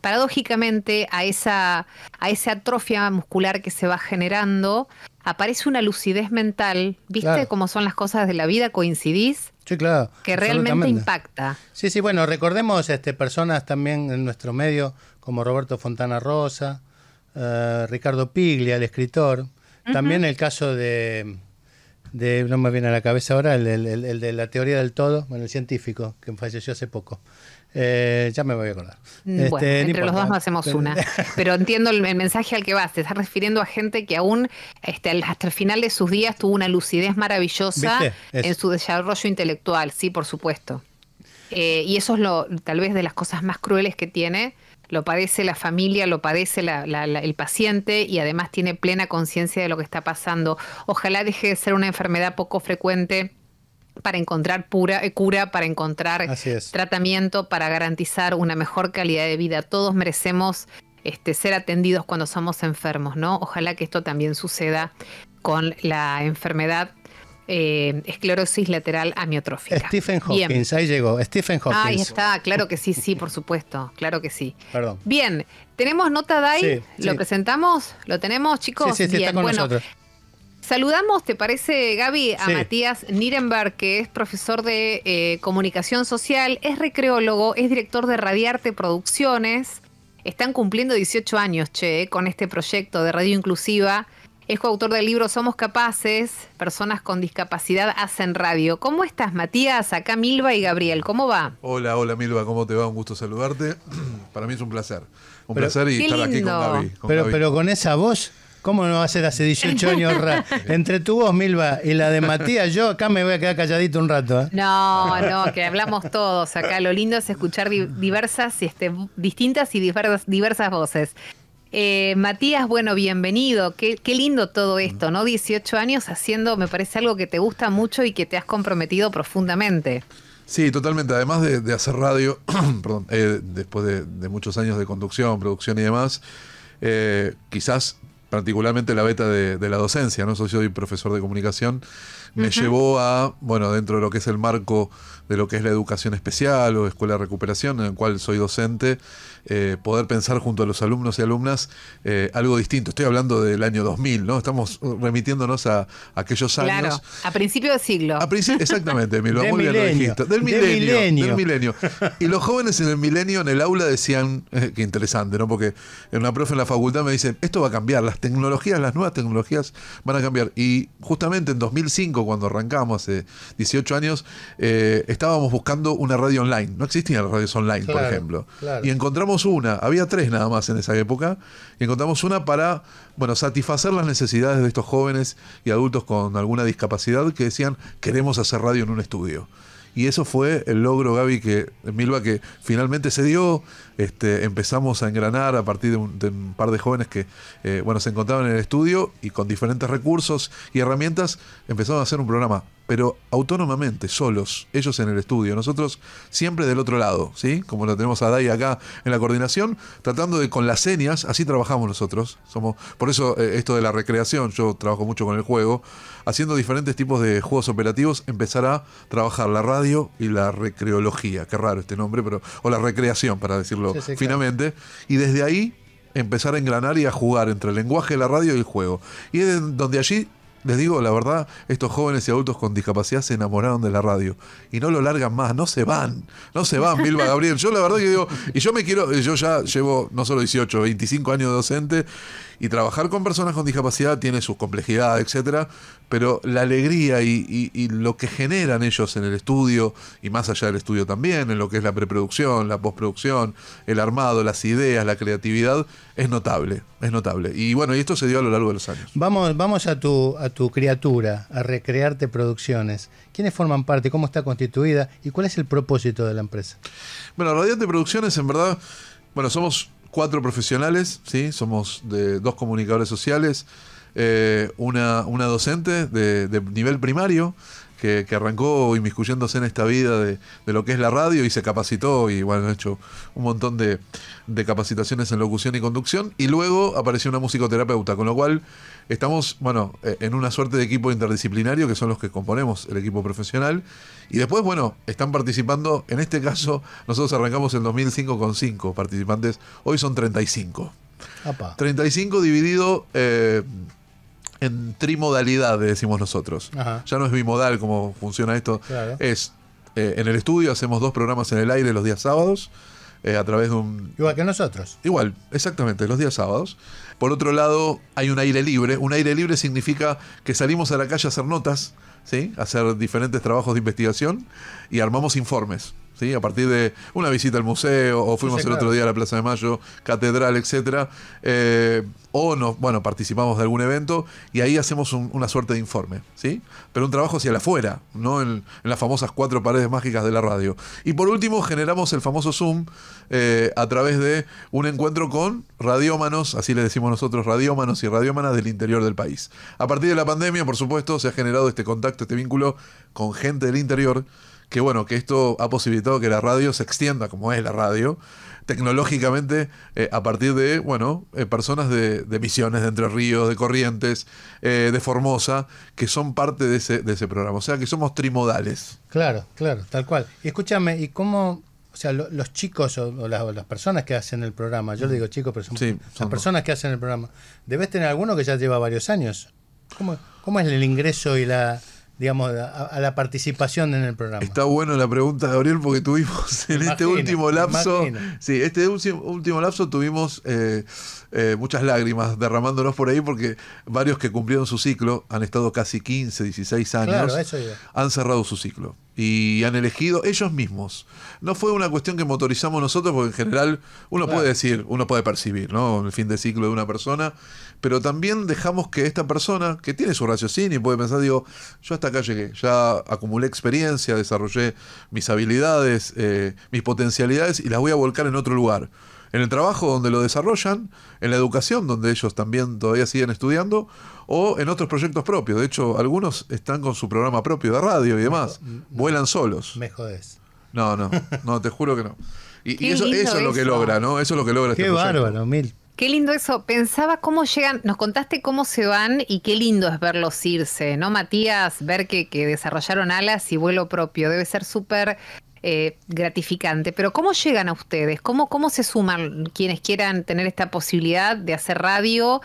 paradójicamente a esa, a esa atrofia muscular que se va generando, aparece una lucidez mental, ¿viste cómo son las cosas de la vida? ¿Coincidís? Sí, claro. Que realmente impacta. Sí, sí, bueno, recordemos este, personas también en nuestro medio como Roberto Fontana Rosa, eh, Ricardo Piglia, el escritor. También el caso de, no me viene a la cabeza ahora, el, de la teoría del todo, bueno, el científico, que falleció hace poco. Eh, ya me voy a acordar. Mm, este, entre los dos no hacemos una. Pero entiendo el, mensaje al que vas. Te estás refiriendo a gente que aún este, hasta el final de sus días tuvo una lucidez maravillosa en su desarrollo intelectual, sí, por supuesto. Eh, y eso es lo, tal vez de las cosas más crueles que tiene lo padece la familia, lo padece el paciente y además tiene plena conciencia de lo que está pasando. Ojalá deje de ser una enfermedad poco frecuente para encontrar pura, eh, cura, para encontrar tratamiento, para garantizar una mejor calidad de vida. Todos merecemos este, ser atendidos cuando somos enfermos, ¿no? Ojalá que esto también suceda con la enfermedad eh, esclerosis lateral amiotrófica. Stephen Hopkins, ahí llegó. Stephen Hopkins. Ahí está, claro que sí, sí, por supuesto, claro que sí. Perdón. Bien, tenemos nota de ahí. lo presentamos, lo tenemos, chicos. Sí, sí, está con nosotros. Saludamos, ¿te parece, Gaby? A Matías Nirenberg, que es profesor de eh, comunicación social, es recreólogo, es director de Radiarte Producciones. Están cumpliendo 18 años, che, con este proyecto de radio inclusiva es coautor del libro Somos Capaces, Personas con Discapacidad Hacen Radio. ¿Cómo estás, Matías? Acá Milva y Gabriel, ¿cómo va? Hola, hola Milva, ¿cómo te va? Un gusto saludarte. Para mí es un placer. Un placer estar aquí con Gaby. pero, pero con esa voz... ¿Cómo no va a ser hace 18 años? Entre tu voz, Milva, y la de Matías, yo acá me voy a quedar calladito un rato. ¿eh? No, no, que hablamos todos acá. Lo lindo es escuchar diversas, este, distintas y diversas, diversas voces. Eh, Matías, bueno, bienvenido. Qué, lindo todo mm. esto, ¿no? 18 años haciendo, me parece algo que te gusta mucho y que te has comprometido profundamente. Sí, totalmente. Además de, hacer radio, eh, después de, muchos años de conducción, producción y demás, eh, quizás particularmente la beta de, la docencia, ¿no? Soy profesor de comunicación, me llevó a, bueno, dentro de lo que es el marco de lo que es la educación especial o escuela de recuperación, en el cual soy docente, eh, poder pensar junto a los alumnos y alumnas eh, algo distinto. Estoy hablando del año 2000, ¿no? Estamos uh, remitiéndonos a, aquellos años. Claro, a principio de siglo. exactamente, lo Del milenio, Del milenio. Y los jóvenes en el milenio, en el aula, decían, eh, qué que interesante, ¿no? Porque una profe en la facultad me dice, esto va a cambiar, las tecnologías, las nuevas tecnologías van a cambiar. Y justamente en 2005, cuando arrancamos, hace 18 años, estábamos buscando una radio online. No existían las radios online, por ejemplo. Y encontramos una, había tres nada más en esa época, y encontramos una para, bueno, satisfacer las necesidades de estos jóvenes y adultos con alguna discapacidad que decían, queremos hacer radio en un estudio. Y eso fue el logro, Gaby, que Milva, que finalmente se dio. Este, empezamos a engranar a partir de un, par de jóvenes que eh, bueno, se encontraban en el estudio y con diferentes recursos y herramientas empezamos a hacer un programa pero autónomamente, solos, ellos en el estudio, nosotros siempre del otro lado, ¿sí? Como lo tenemos a Dai acá en la coordinación, tratando de con las señas, así trabajamos nosotros. Somos, por eso eh, esto de la recreación, yo trabajo mucho con el juego, haciendo diferentes tipos de juegos operativos, empezar a trabajar la radio y la recreología, qué raro este nombre, pero o la recreación para decirlo finamente, y desde ahí empezar a engranar y a jugar entre el lenguaje de la radio y el juego. Y es donde allí les digo, la verdad, estos jóvenes y adultos con discapacidad se enamoraron de la radio y no lo largan más, no se van, no se van, Vilma Gabriel. Yo la verdad que digo, y yo me quiero, yo ya llevo no solo 18, 25 años de docente y trabajar con personas con discapacidad tiene sus complejidades, etcétera, pero la alegría y, lo que generan ellos en el estudio y más allá del estudio también, en lo que es la preproducción, la postproducción, el armado, las ideas, la creatividad, es notable, es notable. Y bueno, y esto se dio a lo largo de los años. Vamos, vamos a tu, a tu criatura, a recrearte producciones. ¿Quiénes forman parte? ¿Cómo está constituida? ¿Y cuál es el propósito de la empresa? Bueno, Radiante Producciones, en verdad, bueno, somos cuatro profesionales, ¿sí? somos de dos comunicadores sociales, eh, una, docente de, nivel primario que, arrancó inmiscuyéndose en esta vida de, lo que es la radio y se capacitó y bueno, ha hecho un montón de, capacitaciones en locución y conducción y luego apareció una musicoterapeuta, con lo cual estamos, bueno, eh, en una suerte de equipo interdisciplinario que son los que componemos el equipo profesional y después, bueno, están participando, en este caso nosotros arrancamos en 2005 con 5 participantes, hoy son 35. 35 dividido... Eh, en trimodalidad, decimos nosotros. Ya no es bimodal como funciona esto. Es eh, en el estudio, hacemos dos programas en el aire los días sábados. Eh, a través de un... Igual que nosotros. Igual, exactamente, los días sábados. Por otro lado, hay un aire libre. Un aire libre significa que salimos a la calle a hacer notas, ¿sí? hacer diferentes trabajos de investigación y armamos informes a partir de una visita al museo, o fuimos el otro día a la Plaza de Mayo, catedral, etc., eh, o no, bueno, participamos de algún evento y ahí hacemos una suerte de informe, ¿sí? Pero un trabajo hacia afuera, no en, las famosas cuatro paredes mágicas de la radio. Y por último, generamos el famoso Zoom eh, a través de un encuentro con radiómanos, así le decimos nosotros, radiómanos y radiómanas del interior del país. A partir de la pandemia, por supuesto, se ha generado este contacto, este vínculo con gente del interior que bueno, que esto ha posibilitado que la radio se extienda como es la radio, tecnológicamente eh, a partir de, bueno, eh, personas de, de, Misiones, de Entre Ríos, de Corrientes, eh, de Formosa, que son parte de ese, de ese programa. O sea, que somos trimodales. Claro, claro, tal cual. Y escúchame, ¿y cómo, o sea, los chicos o, las, personas que hacen el programa, yo le digo chicos, pero son, personas que hacen el programa, debes tener alguno que ya lleva varios años. ¿Cómo, cómo es el ingreso y la digamos, a, la participación en el programa. Está bueno la pregunta, de Gabriel, porque tuvimos en este último lapso, sí, este último lapso tuvimos eh, eh, muchas lágrimas derramándonos por ahí, porque varios que cumplieron su ciclo, han estado casi 15, 16 años, han cerrado su ciclo y han elegido ellos mismos. No fue una cuestión que motorizamos nosotros, porque en general uno puede decir, uno puede percibir, ¿no? El fin de ciclo de una persona, pero también dejamos que esta persona, que tiene su raciocinio y puede pensar, digo, yo hasta acá llegué, ya acumulé experiencia, desarrollé mis habilidades, eh, mis potencialidades y las voy a volcar en otro lugar en el trabajo donde lo desarrollan, en la educación donde ellos también todavía siguen estudiando, o en otros proyectos propios. De hecho, algunos están con su programa propio de radio y demás. Mm, mm, mm. Vuelan solos. Me jodés. No, no, no, te juro que no. Y, eso, es lo que logra, ¿no? Eso es lo que logra. Este qué bárbaro, Mil. Qué lindo eso. Pensaba cómo llegan, nos contaste cómo se van y qué lindo es verlos irse, ¿no, Matías? Ver que, que desarrollaron alas y vuelo propio. Debe ser súper eh, gratificante. Pero ¿cómo llegan a ustedes? ¿Cómo, ¿Cómo se suman quienes quieran tener esta posibilidad de hacer radio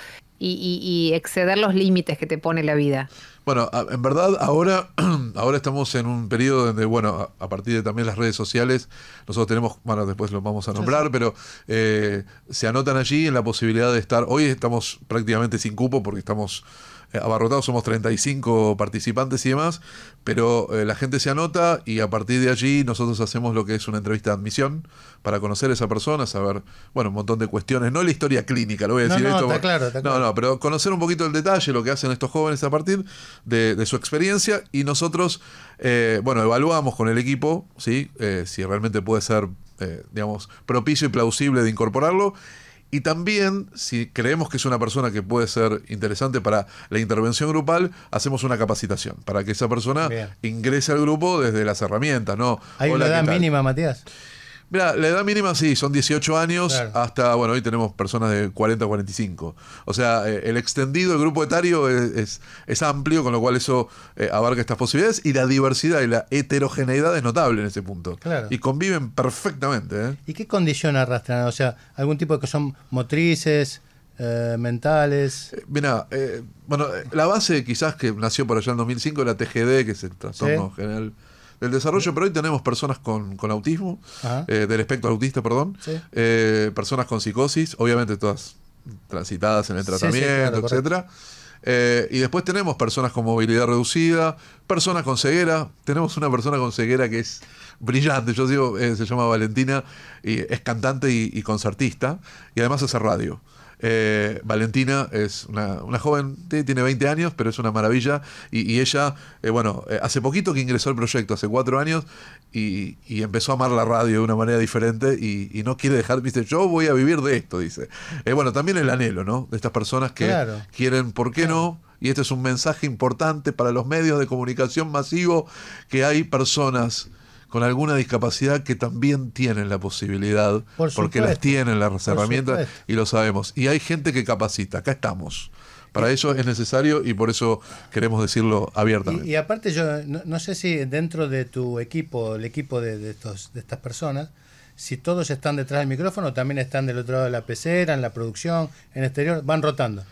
y, exceder los límites que te pone la vida? Bueno, en verdad ahora, ahora estamos en un periodo donde, bueno, a, partir de también las redes sociales, nosotros tenemos, bueno, después los vamos a nombrar, pero eh, se anotan allí en la posibilidad de estar, hoy estamos prácticamente sin cupo porque estamos eh, abarrotados, somos 35 participantes y demás, pero eh, la gente se anota y a partir de allí nosotros hacemos lo que es una entrevista de admisión para conocer a esa persona, saber, bueno, un montón de cuestiones, no la historia clínica, lo voy a decir esto. Está claro, no, no, pero conocer un poquito el detalle, lo que hacen estos jóvenes a partir de, su experiencia y nosotros, eh, bueno, evaluamos con el equipo, ¿sí? si realmente puede ser, digamos, propicio y plausible de incorporarlo y también, si creemos que es una persona que puede ser interesante para la intervención grupal, hacemos una capacitación para que esa persona ingrese al grupo desde las herramientas, ¿no? ¿Hay una edad mínima, Matías? Mira, la edad mínima sí, son 18 años hasta, bueno, hoy tenemos personas de 40 a 45. O sea, eh, el extendido, el grupo etario es, es, amplio, con lo cual eso eh, abarca estas posibilidades y la diversidad y la heterogeneidad es notable en ese punto. Claro. Y conviven perfectamente. ¿eh? ¿Y qué condición arrastran? O sea, algún tipo de que son motrices, mentales. Mira, bueno, la base quizás que nació por allá en 2005 era TGD, que es el trastorno general el desarrollo, pero hoy tenemos personas con, autismo, eh, del espectro autista, perdón, eh, personas con psicosis, obviamente todas transitadas en el tratamiento, etc. etcétera. Eh, y después tenemos personas con movilidad reducida, personas con ceguera. Tenemos una persona con ceguera que es brillante, yo digo, se llama Valentina, y es cantante y, concertista, y además hace radio. Eh, Valentina es una, una joven, tiene 20 años, pero es una maravilla. Y, ella, eh, bueno, eh, hace poquito que ingresó al proyecto, hace cuatro años, y, empezó a amar la radio de una manera diferente y, no quiere dejar, dice, yo voy a vivir de esto, dice. Eh, bueno, también el anhelo, ¿no? De estas personas que quieren, ¿por qué no? Y este es un mensaje importante para los medios de comunicación masivo, que hay personas con alguna discapacidad que también tienen la posibilidad, porque las tienen las herramientas y lo sabemos. Y hay gente que capacita, acá estamos. Para eso es necesario y por eso queremos decirlo abiertamente. Y, aparte yo no, sé si dentro de tu equipo, el equipo de, estos, de estas personas, si todos están detrás del micrófono, también están del otro lado de la pecera, en la producción, en exterior, van rotando.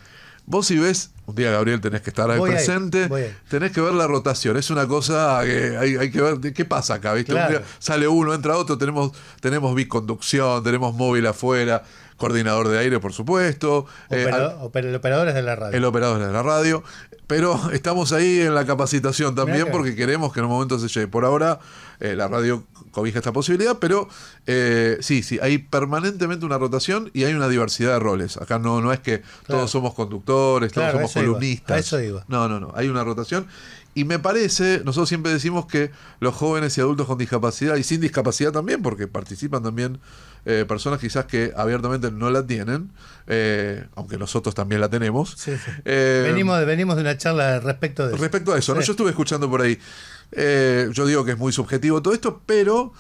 Vos si ves, un día Gabriel tenés que estar ahí presente, tenés que ver la rotación, es una cosa que hay, hay que ver qué pasa acá, ¿viste? sale uno, entra otro, tenemos, tenemos biconducción, tenemos móvil afuera, coordinador de aire, por supuesto. Eh, el operador es de la radio. El operador de la radio. Pero estamos ahí en la capacitación también porque queremos que en un momento se llegue. Por ahora, eh, la radio cobija esta posibilidad, pero eh, sí, sí, hay permanentemente una rotación y hay una diversidad de roles. Acá no, no es que todos somos conductores, todos somos columnistas. No, no, no. Hay una rotación. Y me parece, nosotros siempre decimos que los jóvenes y adultos con discapacidad y sin discapacidad también, porque participan también eh, personas quizás que abiertamente no la tienen, eh, aunque nosotros también la tenemos. Eh, venimos, de una charla respecto de eso. Respecto a eso, ¿no? yo estuve escuchando por ahí. yo digo que es muy subjetivo todo esto, pero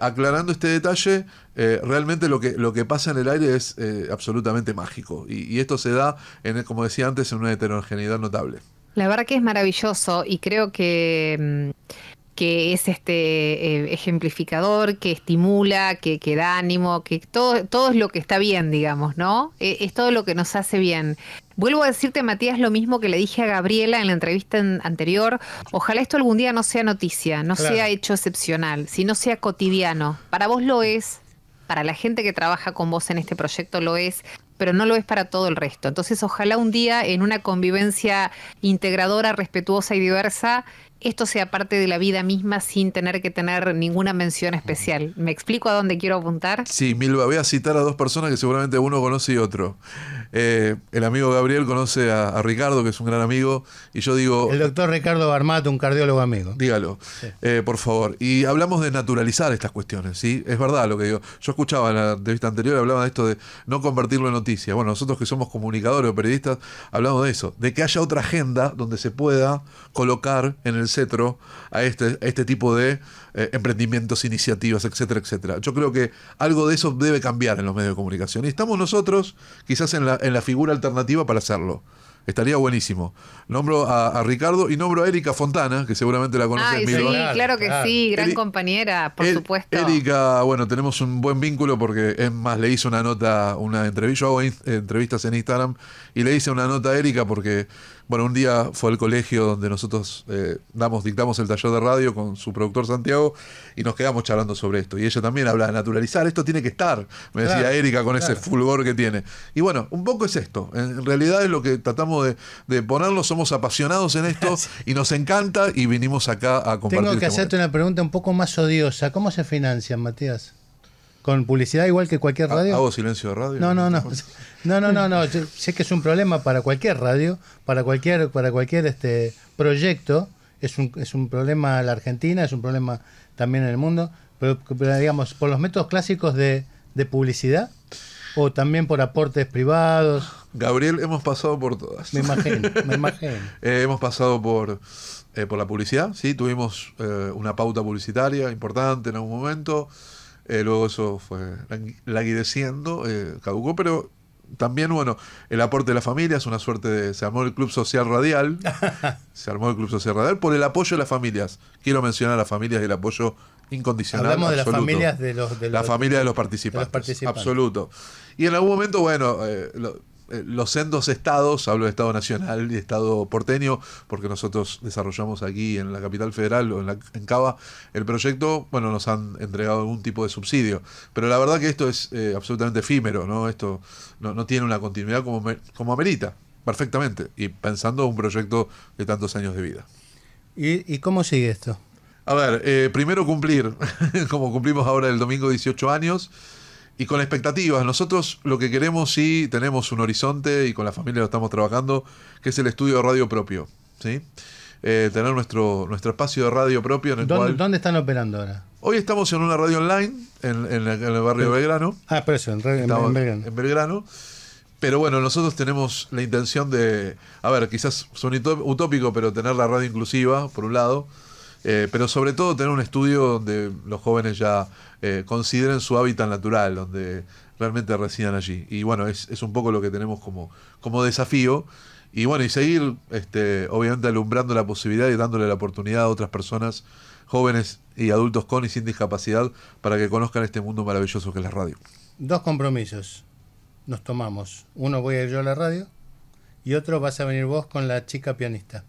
aclarando este detalle, realmente lo que, lo que pasa en el aire es absolutamente mágico. Y, esto se da, en, como decía antes, en una heterogeneidad notable. La verdad que es maravilloso y creo que... Mm, que es este eh, ejemplificador, que estimula, que, da ánimo, que todo, todo es lo que está bien, digamos, ¿no? Eh, es, todo lo que nos hace bien. Vuelvo a decirte, Matías, lo mismo que le dije a Gabriela en la entrevista anterior. Ojalá esto algún día no sea noticia, no sea hecho excepcional, sino sea cotidiano. Para vos lo es, para la gente que trabaja con vos en este proyecto lo es, pero no lo es para todo el resto. Entonces, ojalá un día en una convivencia integradora, respetuosa y diversa, esto sea parte de la vida misma sin tener que tener ninguna mención especial. ¿Me explico a dónde quiero apuntar? Sí, Milva, voy a citar a dos personas que seguramente uno conoce y otro. Eh, el amigo Gabriel conoce a, Ricardo, que es un gran amigo, y yo digo... El doctor Ricardo Barmato, un cardiólogo amigo. Dígalo, eh, por favor. Y hablamos de naturalizar estas cuestiones, ¿sí? Es verdad lo que digo. Yo escuchaba en la entrevista anterior, y hablaba de esto de no convertirlo en noticia. Bueno, nosotros que somos comunicadores o periodistas, hablamos de eso, de que haya otra agenda donde se pueda colocar en el cetro a este, este tipo de eh, emprendimientos, iniciativas, etcétera, etcétera. Yo creo que algo de eso debe cambiar en los medios de comunicación. Y estamos nosotros quizás en la, en la figura alternativa para hacerlo. Estaría buenísimo. Nombro a, Ricardo y nombro a Erika Fontana, que seguramente la conoces. Ay, sí, claro, que sí, gran compañera, por e- supuesto. Erika, bueno, tenemos un buen vínculo porque es más, le hice una nota, una entrevista, yo hago entrevistas en Instagram y le hice una nota a Erika porque bueno, un día fue al colegio donde nosotros eh, damos, dictamos el taller de radio con su productor Santiago y nos quedamos charlando sobre esto. Y ella también habla de naturalizar, esto tiene que estar, me decía Erika con ese fulgor que tiene. Y bueno, un poco es esto. En realidad es lo que tratamos de, ponerlo, somos apasionados en esto y nos encanta y vinimos acá a compartir. Tengo que este hacerte una pregunta un poco más odiosa. ¿Cómo se financian, Matías? con publicidad igual que cualquier radio. ¿Hago silencio de radio? No, no, no. No, no, no, sé que es un problema para cualquier radio, para cualquier, para cualquier este proyecto. Es un, es un problema en la Argentina, es un problema también en el mundo. Pero, digamos, por los métodos clásicos de, de publicidad o también por aportes privados. Gabriel, hemos pasado por todas. Me imagino, me imagino. Eh, hemos pasado por, eh, por la publicidad, sí, tuvimos eh, una pauta publicitaria importante en algún momento. Eh, luego eso fue languideciendo, eh, caducó, pero también, bueno, el aporte de la familia es una suerte de. Se armó el Club Social Radial. se armó el Club Social Radial por el apoyo de las familias. Quiero mencionar a las familias y el apoyo incondicional. de las familias de los. De la familia de los participantes. Absoluto. Y en algún momento, bueno, eh, eh, los sendos estados, hablo de Estado Nacional y Estado porteño, porque nosotros desarrollamos aquí en la capital federal o en, la, Cava el proyecto, bueno, nos han entregado algún tipo de subsidio. Pero la verdad que esto es eh, absolutamente efímero, ¿no? Esto no, tiene una continuidad como, como amerita, perfectamente, y pensando un proyecto de tantos años de vida. ¿Y, cómo sigue esto? A ver, eh, primero cumplir, como cumplimos ahora el domingo 18 años, y con expectativas. Nosotros lo que queremos, sí, tenemos un horizonte y con la familia lo estamos trabajando, que es el estudio de radio propio. ¿sí? Eh, tener nuestro, nuestro espacio de radio propio. En el ¿Dónde, ¿Dónde están operando ahora? Hoy estamos en una radio online, en, en, el barrio Belgrano. Ah, pero eso, en, Belgrano. En Belgrano. Pero bueno, nosotros tenemos la intención de, a ver, quizás son utópico, pero tener la radio inclusiva, por un lado. Eh, pero sobre todo tener un estudio donde los jóvenes ya eh, consideren su hábitat natural, donde realmente residan allí. Y bueno, es, un poco lo que tenemos como, desafío. Y bueno, y seguir este, obviamente alumbrando la posibilidad y dándole la oportunidad a otras personas, jóvenes y adultos con y sin discapacidad, para que conozcan este mundo maravilloso que es la radio. Dos compromisos nos tomamos. Uno voy a ir yo a la radio y otro vas a venir vos con la chica pianista.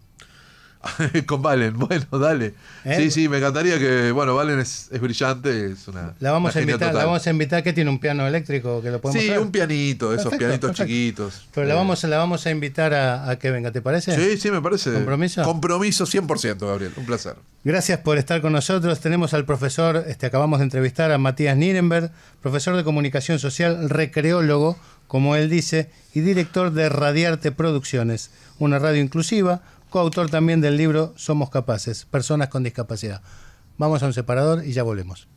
con Valen, bueno, dale. ¿Eh? Sí, sí, me encantaría que, bueno, Valen es, brillante, es una... La vamos, a invitar, la vamos a invitar que tiene un piano eléctrico, que lo podemos... Sí, un pianito, esos pianitos chiquitos. Pero la, eh. vamos, la vamos a invitar a, que venga, ¿te parece? Sí, sí, me parece. Compromiso. Compromiso 100%, Gabriel, un placer. Gracias por estar con nosotros. Tenemos al profesor, este, acabamos de entrevistar a Matías Nierenberg, profesor de comunicación social, recreólogo, como él dice, y director de Radiarte Producciones, una radio inclusiva coautor también del libro Somos Capaces, Personas con Discapacidad. Vamos a un separador y ya volvemos.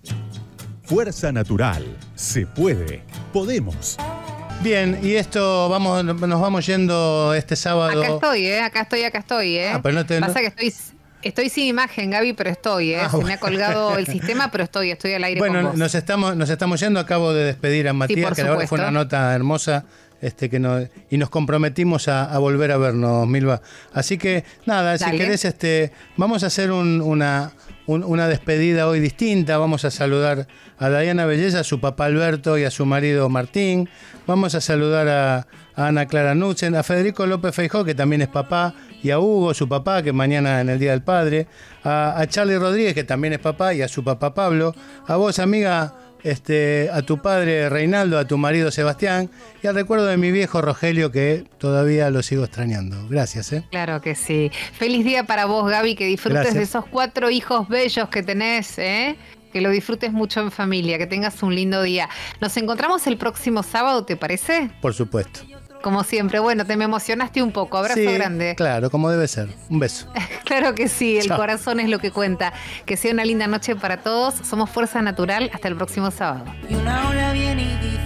Fuerza natural. Se puede. Podemos. Bien, y esto vamos, nos vamos yendo este sábado. Acá estoy, ¿eh? Acá estoy, acá estoy, ¿eh? Ah, Pasa que estoy, sin imagen, Gaby, pero estoy, ¿eh? ah, Se me ha colgado el sistema, pero estoy, estoy al aire Bueno, Nos, estamos, nos estamos yendo. Acabo de despedir a Matías, que fue una nota hermosa este, que nos, y nos comprometimos a, volver a vernos, Milva. Así que nada, si querés, este, vamos a hacer una, una despedida hoy distinta. Vamos a saludar a Diana Belleza, a su papá Alberto y a su marido Martín. Vamos a saludar a, Ana Clara Nutzen, a Federico López Feijó, que también es papá, y a Hugo, su papá, que mañana en el Día del Padre, a, a Charlie Rodríguez, que también es papá, y a su papá Pablo, a vos, amiga este, a tu padre Reinaldo, a tu marido Sebastián y al recuerdo de mi viejo Rogelio que todavía lo sigo extrañando. Gracias. ¿eh? Claro que sí. Feliz día para vos, Gaby, que disfrutes de esos cuatro hijos bellos que tenés. ¿eh? Que lo disfrutes mucho en familia, que tengas un lindo día. Nos encontramos el próximo sábado, ¿te parece? Por supuesto como siempre. Bueno, te me emocionaste un poco. Abrazo sí, grande. Claro, como debe ser. Un beso. claro que sí, el corazón es lo que cuenta. Que sea una linda noche para todos. Somos Fuerza Natural. Hasta el próximo sábado. Y una